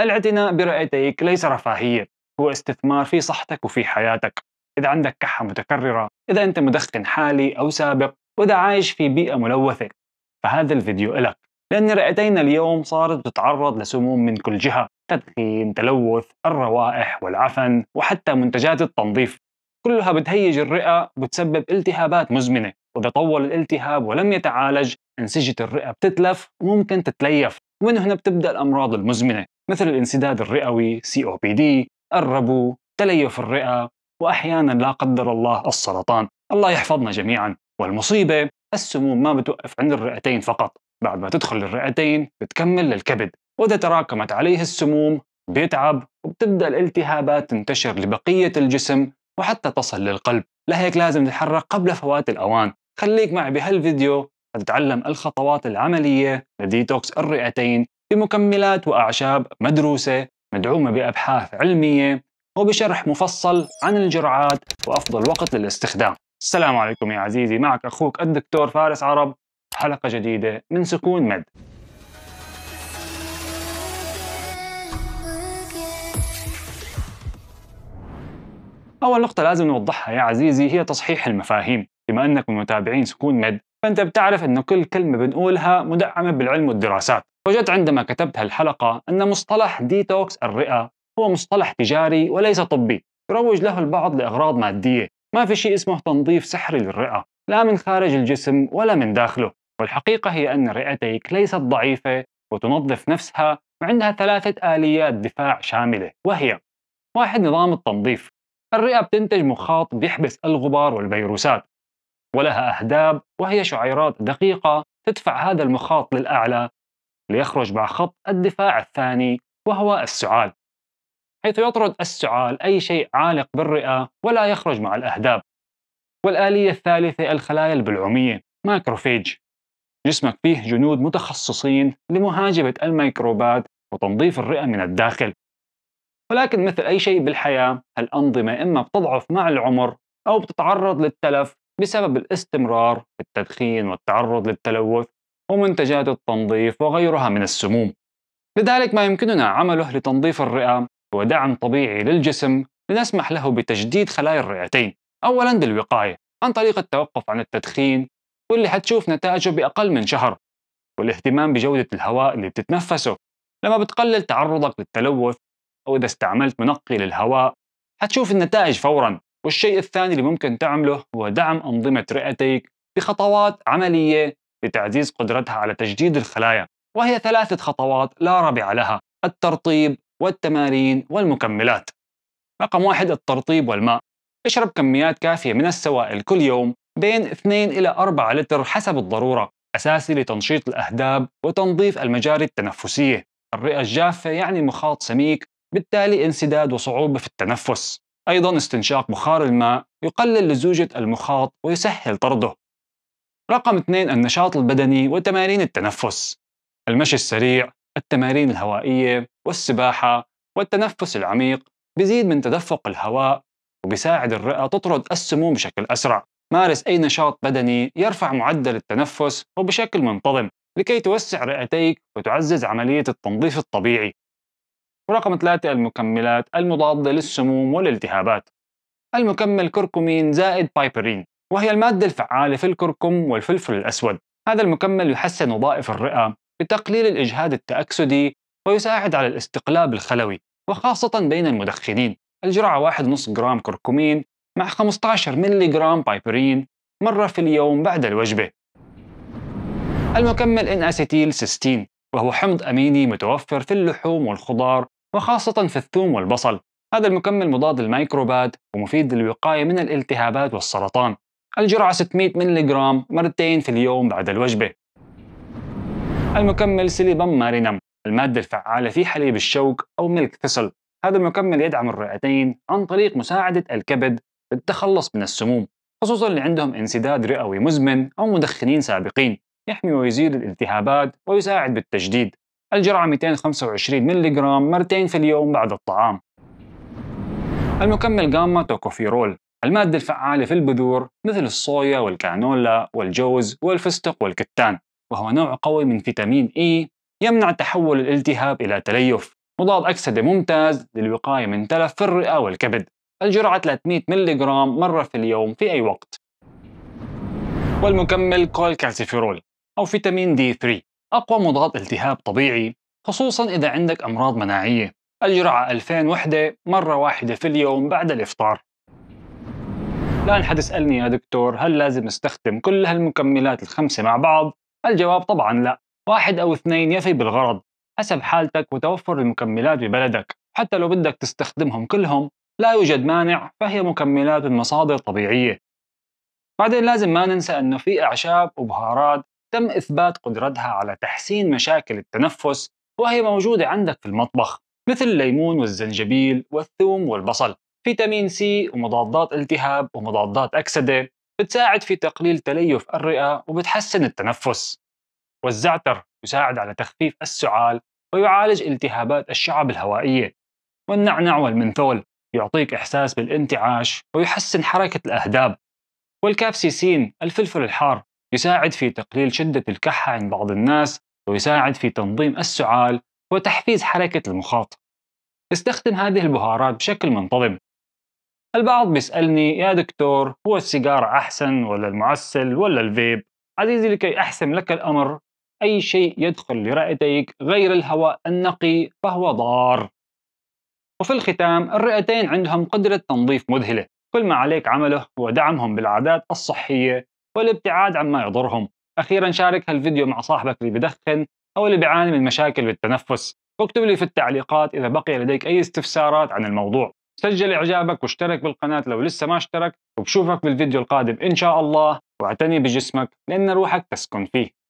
الاعتناء برئتيك ليس رفاهية هو استثمار في صحتك وفي حياتك إذا عندك كحة متكررة إذا أنت مدخن حالي أو سابق وإذا عايش في بيئة ملوثة فهذا الفيديو إلك لأن رئتينا اليوم صارت تتعرض لسموم من كل جهة تدخين، تلوث، الروائح والعفن وحتى منتجات التنظيف كلها بتهيج الرئة وبتسبب التهابات مزمنة وإذا طول الالتهاب ولم يتعالج أنسجة الرئة بتتلف وممكن تتليف ومن هنا بتبدأ الأمراض المزمنة مثل الانسداد الرئوي COPD الربو تليف الرئة وأحيانا لا قدر الله السرطان الله يحفظنا جميعا والمصيبة السموم ما بتوقف عند الرئتين فقط بعد ما تدخل للرئتين بتكمل للكبد وإذا تراكمت عليه السموم بيتعب وبتبدأ الالتهابات تنتشر لبقية الجسم وحتى تصل للقلب لهيك لازم نتحرك قبل فوات الأوان خليك معي بهالفيديو لتتعلم الخطوات العملية لديتوكس الرئتين بمكملات وأعشاب مدروسة مدعومة بأبحاث علمية وبشرح مفصل عن الجرعات وأفضل وقت للاستخدام السلام عليكم يا عزيزي معك أخوك الدكتور فارس عرب حلقة جديدة من سكون مد أول نقطة لازم نوضحها يا عزيزي هي تصحيح المفاهيم بما أنك من متابعين سكون مد فأنت بتعرف أنه كل كلمة بنقولها مدعمة بالعلم والدراسات وجدت عندما كتبت هالحلقة أن مصطلح ديتوكس الرئة هو مصطلح تجاري وليس طبي يروج له البعض لأغراض مادية ما في شيء اسمه تنظيف سحري للرئة لا من خارج الجسم ولا من داخله والحقيقة هي أن رئتيك ليست ضعيفة وتنظف نفسها وعندها ثلاثة آليات دفاع شاملة وهي واحد نظام التنظيف الرئة بتنتج مخاط بيحبس الغبار والفيروسات ولها أهداب وهي شعيرات دقيقة تدفع هذا المخاط للأعلى ليخرج مع خط الدفاع الثاني وهو السعال حيث يطرد السعال أي شيء عالق بالرئة ولا يخرج مع الأهداب والآلية الثالثة الخلايا البلعومية مايكروفيج جسمك فيه جنود متخصصين لمهاجمة الميكروبات وتنظيف الرئة من الداخل ولكن مثل أي شيء بالحياة الأنظمة إما بتضعف مع العمر أو بتتعرض للتلف بسبب الاستمرار في التدخين والتعرض للتلوث ومنتجات التنظيف وغيرها من السموم لذلك ما يمكننا عمله لتنظيف الرئة هو دعم طبيعي للجسم لنسمح له بتجديد خلايا الرئتين أولا بالوقاية عن طريق التوقف عن التدخين واللي حتشوف نتائجه بأقل من شهر والاهتمام بجودة الهواء اللي بتتنفسه لما بتقلل تعرضك للتلوث أو إذا استعملت منقي للهواء حتشوف النتائج فورا والشيء الثاني اللي ممكن تعمله هو دعم أنظمة رئتيك بخطوات عملية لتعزيز قدرتها على تجديد الخلايا وهي ثلاثة خطوات لا ربع لها الترطيب والتمارين والمكملات رقم واحد الترطيب والماء اشرب كميات كافية من السوائل كل يوم بين 2 إلى 4 لتر حسب الضرورة أساسي لتنشيط الأهداب وتنظيف المجاري التنفسية الرئة الجافة يعني مخاط سميك بالتالي انسداد وصعوبة في التنفس أيضا استنشاق بخار الماء يقلل لزوجة المخاط ويسهل طرده رقم اثنين النشاط البدني وتمارين التنفس المشي السريع التمارين الهوائية والسباحة والتنفس العميق بزيد من تدفق الهواء وبساعد الرئة تطرد السموم بشكل أسرع مارس أي نشاط بدني يرفع معدل التنفس وبشكل منتظم لكي توسع رئتيك وتعزز عملية التنظيف الطبيعي ورقم ثلاثة المكملات المضادة للسموم والالتهابات المكمل كركمين زائد بايبرين وهي المادة الفعالة في الكركم والفلفل الأسود هذا المكمل يحسن وظائف الرئة بتقليل الإجهاد التأكسدي ويساعد على الاستقلاب الخلوي وخاصة بين المدخنين الجرعة 1.5 جرام كركمين مع 15 ميلي جرام بايبرين مرة في اليوم بعد الوجبة المكمل ان اسيتيل سيستين وهو حمض اميني متوفر في اللحوم والخضار وخاصة في الثوم والبصل هذا المكمل مضاد للميكروبات ومفيد للوقاية من الالتهابات والسرطان الجرعة 600 ملغ مرتين في اليوم بعد الوجبة المكمل سيليبام مارينم المادة الفعالة في حليب الشوك أو ملك تhistle هذا المكمل يدعم الرئتين عن طريق مساعدة الكبد للتخلص من السموم خصوصا اللي عندهم انسداد رئوي مزمن أو مدخنين سابقين يحمي ويزيل الالتهابات ويساعد بالتجديد الجرعة 225 ملغ مرتين في اليوم بعد الطعام المكمل جاما توكوفيرول المادة الفعالة في البذور مثل الصويا والكانولا والجوز والفستق والكتان وهو نوع قوي من فيتامين E يمنع تحول الالتهاب إلى تليف مضاد أكسدة ممتاز للوقاية من تلف في الرئة والكبد الجرعة 300 ملغ مرة في اليوم في أي وقت والمكمل كولكالسيفيرول أو فيتامين دي 3 أقوى مضاد التهاب طبيعي خصوصا إذا عندك أمراض مناعية الجرعة 2000 وحدة مرة واحدة في اليوم بعد الإفطار الان حد يسألني يا دكتور هل لازم استخدم كل هالمكملات الخمسة مع بعض؟ الجواب طبعا لا واحد أو اثنين يفي بالغرض حسب حالتك وتوفر المكملات ببلدك حتى لو بدك تستخدمهم كلهم لا يوجد مانع فهي مكملات من مصادر طبيعية بعدين لازم ما ننسى أنه في أعشاب وبهارات تم إثبات قدرتها على تحسين مشاكل التنفس وهي موجودة عندك في المطبخ مثل الليمون والزنجبيل والثوم والبصل فيتامين سي ومضادات التهاب ومضادات أكسدة بتساعد في تقليل تليف الرئة وبتحسن التنفس والزعتر يساعد على تخفيف السعال ويعالج التهابات الشعب الهوائية والنعنع والمنثول يعطيك إحساس بالانتعاش ويحسن حركة الأهداب والكابسيسين الفلفل الحار يساعد في تقليل شدة الكحة عند بعض الناس ويساعد في تنظيم السعال وتحفيز حركة المخاط استخدم هذه البهارات بشكل منتظم البعض بيسألني يا دكتور هو السيجار أحسن ولا المعسل ولا الفيب؟ عزيزي لكي أحسم لك الأمر أي شيء يدخل لرئتيك غير الهواء النقي فهو ضار وفي الختام الرئتين عندهم قدرة تنظيف مذهلة كل ما عليك عمله هو دعمهم بالعادات الصحية والابتعاد عما يضرهم أخيرا شارك هالفيديو مع صاحبك اللي بدخن أو اللي بيعاني من مشاكل بالتنفس واكتب لي في التعليقات إذا بقي لديك أي استفسارات عن الموضوع سجل اعجابك واشترك بالقناه لو لسه ما اشترك وبشوفك بالفيديو القادم ان شاء الله واعتني بجسمك لان روحك تسكن فيه